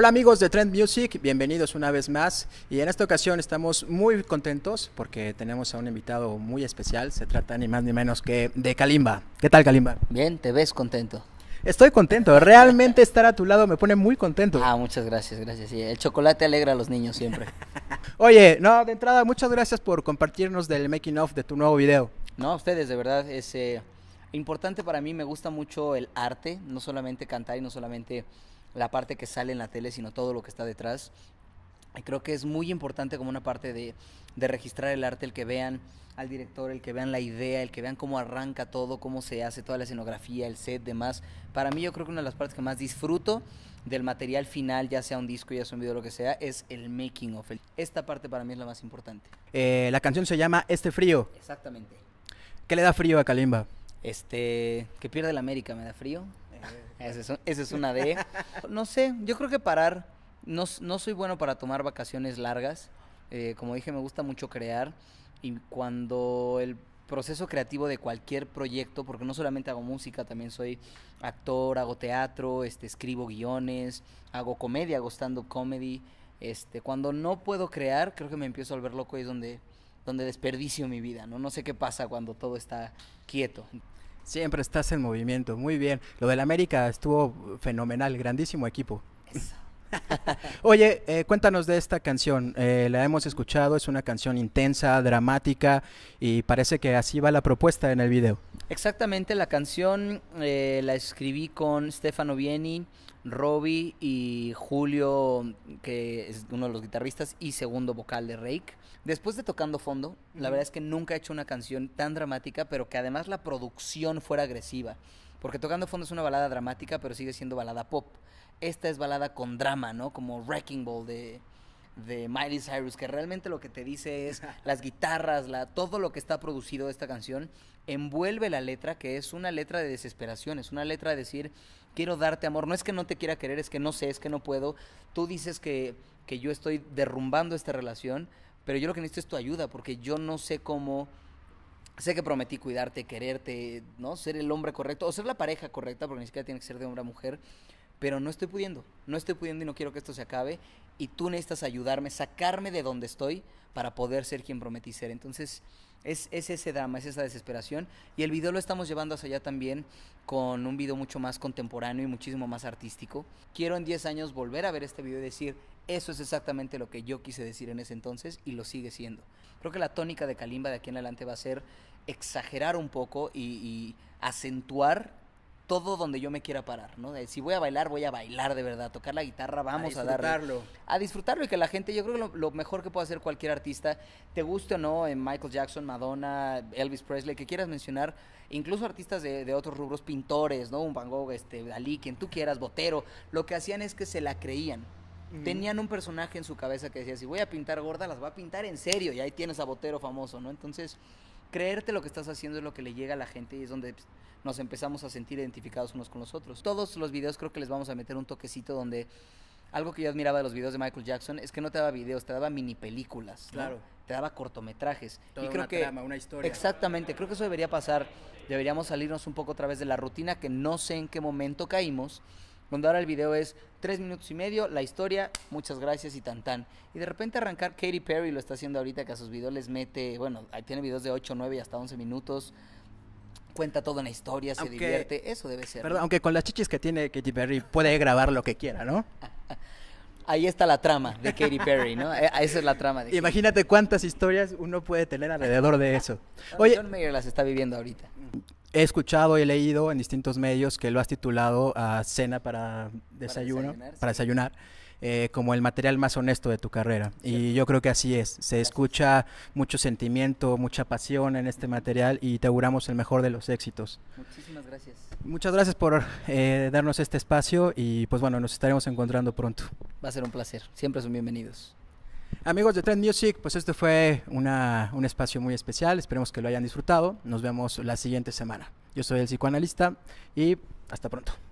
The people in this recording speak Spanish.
Hola amigos de Trend Music, bienvenidos una vez más y en esta ocasión estamos muy contentos porque tenemos a un invitado muy especial, se trata ni más ni menos que de Kalimba. ¿Qué tal Kalimba? Bien, te ves contento. Estoy contento, realmente estar a tu lado me pone muy contento. Ah, muchas gracias, gracias. el chocolate alegra a los niños siempre. Oye, no, de entrada muchas gracias por compartirnos del making of de tu nuevo video. No, ustedes de verdad es eh, importante para mí, me gusta mucho el arte, no solamente cantar y no solamente la parte que sale en la tele, sino todo lo que está detrás. Y creo que es muy importante como una parte de, registrar el arte, el que vean al director, el que vean la idea, el que vean cómo arranca todo, cómo se hace toda la escenografía, el set, demás. Para mí yo creo que una de las partes que más disfruto del material final, ya sea un disco, ya sea un video, lo que sea, es el making of. Esta parte para mí es la más importante. Eh, la canción se llama Este Frío. Exactamente. ¿Qué le da frío a Kalimba? Este, que pierde la América, me da frío. Esa es, una de... No sé, yo creo que parar... No, soy bueno para tomar vacaciones largas. Eh, como dije, me gusta mucho crear. Y cuando el proceso creativo de cualquier proyecto, porque no solamente hago música, también soy actor, hago teatro, este, escribo guiones, hago comedia, gustando comedy. Este, cuando no puedo crear, creo que me empiezo a volver loco y es donde, donde desperdicio mi vida, ¿no? No sé qué pasa cuando todo está quieto. Siempre estás en movimiento, muy bien. Lo del América estuvo fenomenal, grandísimo equipo. Oye, eh, cuéntanos de esta canción. Eh, la hemos escuchado, es una canción intensa, dramática y parece que así va la propuesta en el video. Exactamente, la canción eh, la escribí con Stefano Vieni, Robbie y Julio, que es uno de los guitarristas y segundo vocal de Rake. Después de tocando fondo, la verdad es que nunca he hecho una canción tan dramática, pero que además la producción fuera agresiva. Porque Tocando Fondo es una balada dramática, pero sigue siendo balada pop. Esta es balada con drama, ¿no? Como Wrecking Ball de, de Miley Cyrus, que realmente lo que te dice es las guitarras, todo lo que está producido de esta canción, envuelve la letra, que es una letra de desesperación, es una letra de decir, quiero darte amor, no es que no te quiera querer, es que no sé, es que no puedo, tú dices que, que yo estoy derrumbando esta relación, pero yo lo que necesito es tu ayuda, porque yo no sé cómo sé que prometí cuidarte, quererte, ¿no? Ser el hombre correcto o ser la pareja correcta, porque ni siquiera tiene que ser de hombre a mujer, pero no estoy pudiendo, no estoy pudiendo y no quiero que esto se acabe y tú necesitas ayudarme, sacarme de donde estoy para poder ser quien prometí ser. Entonces, es, ese drama, es esa desesperación. Y el video lo estamos llevando hacia allá también con un video mucho más contemporáneo y muchísimo más artístico. Quiero en 10 años volver a ver este video y decir, eso es exactamente lo que yo quise decir en ese entonces y lo sigue siendo. Creo que la tónica de Kalimba de aquí en adelante va a ser exagerar un poco y acentuar todo donde yo me quiera parar, ¿no? si voy a bailar, voy a bailar de verdad, tocar la guitarra, vamos a, disfrutarlo. a darle. A disfrutarlo y que la gente, yo creo que lo, mejor que puede hacer cualquier artista, te guste o no, en Michael Jackson, Madonna, Elvis Presley, que quieras mencionar, incluso artistas de, otros rubros, pintores, ¿no? Un Van Gogh, este, Dalí, quien tú quieras, Botero, lo que hacían es que se la creían. Tenían un personaje en su cabeza que decía, si voy a pintar gorda, las voy a pintar en serio, y ahí tienes a Botero famoso, ¿no? Entonces creerte lo que estás haciendo es lo que le llega a la gente y es donde pues, nos empezamos a sentir identificados unos con los otros. Todos los videos creo que les vamos a meter un toquecito donde algo que yo admiraba de los videos de Michael Jackson es que no te daba videos, te daba mini películas. Claro. Te daba cortometrajes. y una historia. Exactamente, creo que eso debería pasar. Deberíamos salirnos un poco a través de la rutina que no sé en qué momento caímos donde ahora el video es tres minutos y medio, la historia, muchas gracias y tan tan. Y de repente arrancar Katy Perry lo está haciendo ahorita que a sus videos les mete, bueno, tiene videos de 8, 9 y hasta 11 minutos. Cuenta toda una historia, se divierte, eso debe ser. aunque con las chichis que tiene Katy Perry puede grabar lo que quiera, ¿no? Ahí está la trama de Katy Perry, ¿no? Eh, esa es la trama. De Imagínate cuántas historias uno puede tener alrededor de eso. Oye, John Mayer las está viviendo ahorita he escuchado y leído en distintos medios que lo has titulado a ah, cena para desayuno, para, desayunar. Eh, como el material más honesto de tu carrera. Y yo creo que así es. Se escucha mucho sentimiento, mucha pasión en este material y te auguramos el mejor de los éxitos. Muchísimas gracias. Muchas gracias por eh, darnos este espacio y pues bueno, nos estaremos encontrando pronto. Va a ser un placer. Siempre son bienvenidos. Amigos de Trend Music, pues este fue un espacio muy especial. Esperemos que lo hayan disfrutado. Nos vemos la siguiente semana. Yo soy el psicoanalista y hasta pronto.